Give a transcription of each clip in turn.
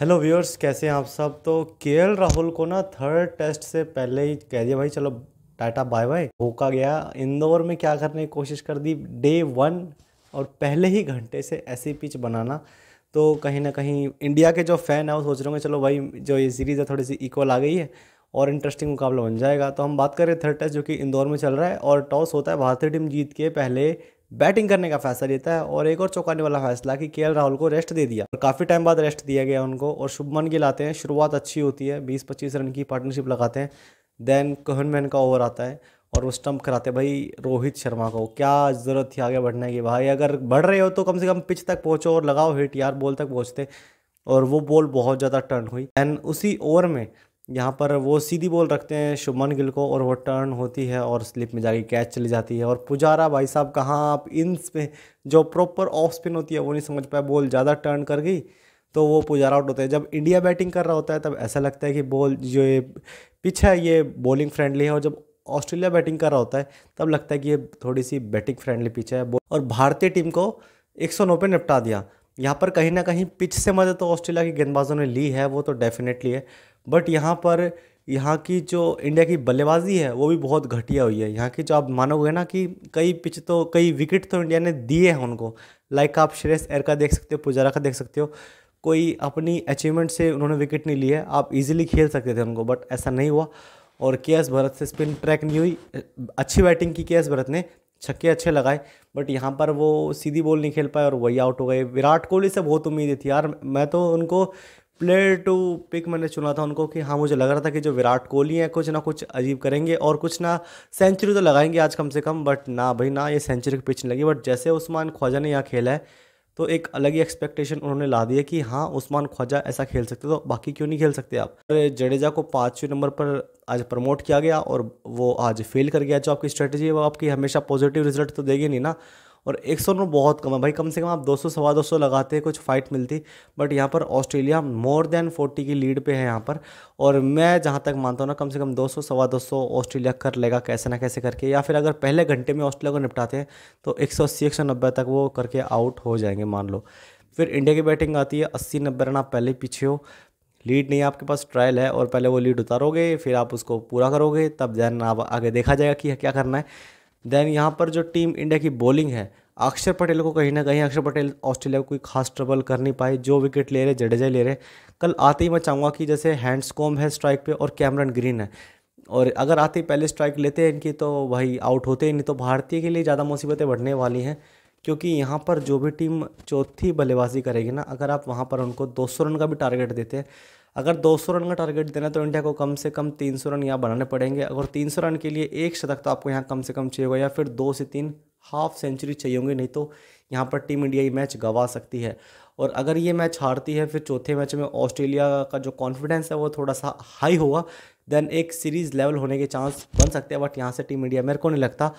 hello viewers कैसे हैं आप सब तो के राहुल को ना थर्ड टेस्ट से पहले ही कह दिया भाई चलो टाटा बाय बाय होका गया इंदौर में क्या करने की कोशिश कर दी डे वन और पहले ही घंटे से ऐसी पिच बनाना तो कहीं ना कहीं इंडिया के जो फ़ैन है वो सोच रहे होंगे चलो भाई जो ये सीरीज़ है थोड़ी सी इक्वल आ गई है और इंटरेस्टिंग मुकाबला बन जाएगा तो हम बात करें थर्ड टेस्ट जो कि इंदौर में चल रहा है और टॉस होता है भारतीय टीम जीत के पहले बैटिंग करने का फैसला लेता है और एक और चौंकाने वाला फैसला कि के राहुल को रेस्ट दे दिया और काफ़ी टाइम बाद रेस्ट दिया गया उनको और शुभमन गिल आते हैं शुरुआत अच्छी होती है बीस पच्चीस रन की पार्टनरशिप लगाते हैं देन कोहनमैन का ओवर आता है और वो स्टम्प कराते हैं भाई रोहित शर्मा को क्या ज़रूरत थी आगे बढ़ने की भाई अगर बढ़ रहे हो तो कम से कम पिच तक पहुँचो और लगाओ हिट यार बॉल तक पहुँचते और वो बॉल बहुत ज़्यादा टर्न हुई एंड उसी ओवर में यहाँ पर वो सीधी बॉल रखते हैं शुभमन गिल को और वो टर्न होती है और स्लिप में जाके कैच चली जाती है और पुजारा भाई साहब कहाँ आप इन पे जो प्रॉपर ऑफ स्पिन होती है वो नहीं समझ पाए बॉल ज़्यादा टर्न कर गई तो वो पुजारा आउट होता है जब इंडिया बैटिंग कर रहा होता है तब ऐसा लगता है कि बॉल जो ये पिच है ये बॉलिंग फ्रेंडली है और जब ऑस्ट्रेलिया बैटिंग कर रहा होता है तब लगता है कि ये थोड़ी सी बैटिंग फ्रेंडली पिच है और भारतीय टीम को एक सौ नौ पे निपटा दिया यहाँ पर कहीं ना कहीं पिच से मदद तो ऑस्ट्रेलिया की गेंदबाजों ने ली है वो तो डेफिनेटली है बट यहाँ पर यहाँ की जो इंडिया की बल्लेबाजी है वो भी बहुत घटिया हुई है यहाँ की जो आप मानोगे ना कि कई पिच तो कई विकेट तो इंडिया ने दिए हैं उनको लाइक आप श्रेयस एर का देख सकते हो पुजारा का देख सकते हो कोई अपनी अचीवमेंट से उन्होंने विकेट नहीं लिया आप इजीली खेल सकते थे उनको बट ऐसा नहीं हुआ और के एस भरत से स्पिन ट्रैक नहीं हुई अच्छी बैटिंग की के एस भरत ने छक्के अच्छे लगाए बट यहाँ पर वो सीधी बॉल नहीं खेल पाए और वही आउट हो गए विराट कोहली से बहुत उम्मीदें थी यार मैं तो उनको प्लेयर टू पिक मैंने चुना था उनको कि हाँ मुझे लग रहा था कि जो विराट कोहली हैं कुछ ना कुछ अजीब करेंगे और कुछ ना सेंचुरी तो लगाएंगे आज कम से कम बट ना भाई ना ये सेंचुरी की पिच नहीं लगी बट जैसे उस्मान ख्वाजा ने यहाँ खेला है तो एक अलग ही एक्सपेक्टेशन उन्होंने ला दिया कि हाँ उस्मान ख्वाजा ऐसा खेल सकते तो बाकी क्यों नहीं खेल सकते आप जडेजा को पाँचवें नंबर पर आज प्रमोट किया गया और वो आज फेल कर गया जो आपकी स्ट्रेटजी है वो आपकी हमेशा पॉजिटिव रिजल्ट तो देगी नहीं ना और एक सौ रन बहुत कम है भाई कम से कम आप दो सौ सवा दो सौ लगाते कुछ फाइट मिलती बट यहाँ पर ऑस्ट्रेलिया मोर देन फोर्टी की लीड पे है यहाँ पर और मैं जहाँ तक मानता हूँ ना कम से कम दो सौ सवा दो सौ ऑस्ट्रेलिया कर लेगा कैसे ना कैसे करके या फिर अगर पहले घंटे में ऑस्ट्रेलिया को निपटाते हैं तो एक सौ अस्सी एक सौ नब्बे तक वो करके आउट हो जाएंगे मान लो फिर इंडिया की बैटिंग आती है अस्सी नब्बे रन आप पहले पीछे हो लीड नहीं आपके पास ट्रायल है और पहले वो लीड उतारोगे फिर आप उसको पूरा करोगे तब जैन आप आगे देखा जाएगा कि क्या करना है देन यहाँ पर जो टीम इंडिया की बॉलिंग है अक्षर पटेल को कहीं ना कहीं अक्षर पटेल ऑस्ट्रेलिया को कोई खास ट्रबल कर नहीं पाए जो विकेट ले रहे जडेजा ले रहे कल आते ही मैं चाहूँगा कि जैसे हैंड्सकॉम है स्ट्राइक पे और कैमरन ग्रीन है और अगर आते ही पहले स्ट्राइक लेते हैं इनकी तो भाई आउट होते ही नहीं तो भारतीय के लिए ज़्यादा मुसीबतें बढ़ने वाली हैं क्योंकि यहाँ पर जो भी टीम चौथी बल्लेबाजी करेगी ना अगर आप वहाँ पर उनको 200 रन का भी टारगेट देते हैं अगर 200 रन का टारगेट देना तो इंडिया को कम से कम 300 रन यहाँ बनाने पड़ेंगे अगर 300 रन के लिए एक शतक तो आपको यहाँ कम से कम चाहिए होगा या फिर दो से तीन हाफ सेंचुरी चाहिए होंगी नहीं तो यहाँ पर टीम इंडिया ये मैच गंवा सकती है और अगर ये मैच हारती है फिर चौथे मैच में ऑस्ट्रेलिया का जो कॉन्फिडेंस है वो थोड़ा सा हाई होगा देन एक सीरीज़ लेवल होने के चांस बन सकते हैं बट यहाँ से टीम इंडिया मेरे को नहीं लगता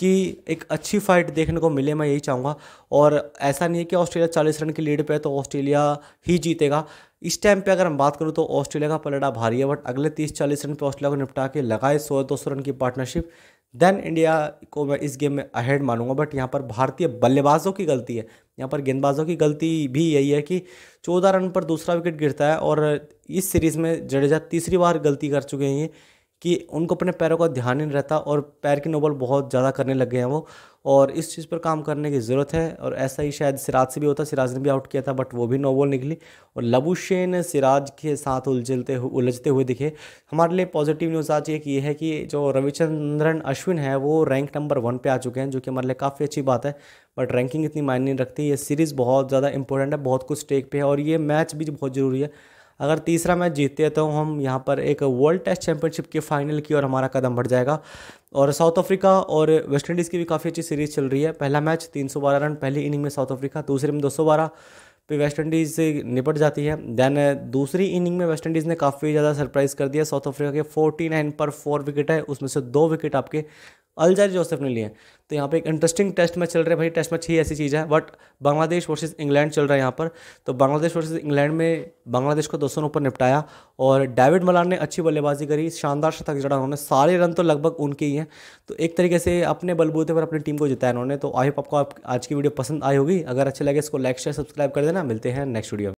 कि एक अच्छी फाइट देखने को मिले मैं यही चाहूँगा और ऐसा नहीं है कि ऑस्ट्रेलिया चालीस रन की लीड पर है तो ऑस्ट्रेलिया ही जीतेगा इस टाइम पे अगर हम बात करूँ तो ऑस्ट्रेलिया का पलड़ा भारी है बट अगले तीस चालीस रन पे ऑस्ट्रेलिया को निपटा के लगाए सौ दो सौ रन की पार्टनरशिप देन इंडिया को मैं इस गेम में अहेड मानूंगा बट यहाँ पर भारतीय बल्लेबाजों की गलती है यहाँ पर गेंदबाजों की गलती भी यही है कि चौदह रन पर दूसरा विकेट गिरता है और इस सीरीज़ में जडेजा तीसरी बार गलती कर चुके हैं कि उनको अपने पैरों का ध्यान नहीं रहता और पैर की नोबल बहुत ज़्यादा करने लग गए हैं वो और इस चीज़ पर काम करने की ज़रूरत है और ऐसा ही शायद सिराज से भी होता सिराज ने भी आउट किया था बट वो भी नोबल निकली और लबुशेन सिराज के साथ उलझलते हुए उलझते हुए दिखे हमारे लिए पॉजिटिव न्यूज़ आज एक ये है कि जो रविचंद्रन अश्विन है वो रैंक नंबर वन पर आ चुके हैं जो कि हमारे लिए काफ़ी अच्छी बात है बट रैंकिंग इतनी मायने नहीं रखती ये सीरीज़ बहुत ज़्यादा इंपॉर्टेंट है बहुत कुछ स्टेक पे है और ये मैच भी बहुत ज़रूरी है अगर तीसरा मैच जीतते हैं तो हम यहाँ पर एक वर्ल्ड टेस्ट चैंपियनशिप के फाइनल की ओर हमारा कदम बढ़ जाएगा और साउथ अफ्रीका और वेस्ट इंडीज़ की भी काफ़ी अच्छी सीरीज चल रही है पहला मैच 312 रन पहली इनिंग में साउथ अफ्रीका दूसरे में 212 पे वेस्ट इंडीज़ से निपट जाती है दैन दूसरी इनिंग में वेस्ट इंडीज़ ने काफ़ी ज़्यादा सरप्राइज़ कर दिया साउथ अफ्रीका के 49 पर फोर विकेट है उसमें से दो विकेट आपके अलजारी जोसेफ ने लिए तो यहाँ पे एक इंटरेस्टिंग टेस्ट मैच चल रहा है भाई टेस्ट मैच ही ऐसी चीज़ है बट बांग्लादेश वर्सेस इंग्लैंड चल रहा है यहाँ पर तो बांग्लादेश वर्सेस इंग्लैंड में बांग्लादेश को दो सौ ऊपर निपटाया और डेविड मलान ने अच्छी बल्लेबाजी करी शानदार शतक जड़ा उन्होंने सारे रन तो लगभग उनके ही हैं तो एक तरीके से अपने बलबूते पर अपनी टीम को जिताया उन्होंने तो आई होप आपको आज की वीडियो पसंद आई होगी अगर अच्छी लगे इसको लाइक शेयर सब्सक्राइब कर देना मिलते हैं नेक्स्ट वीडियो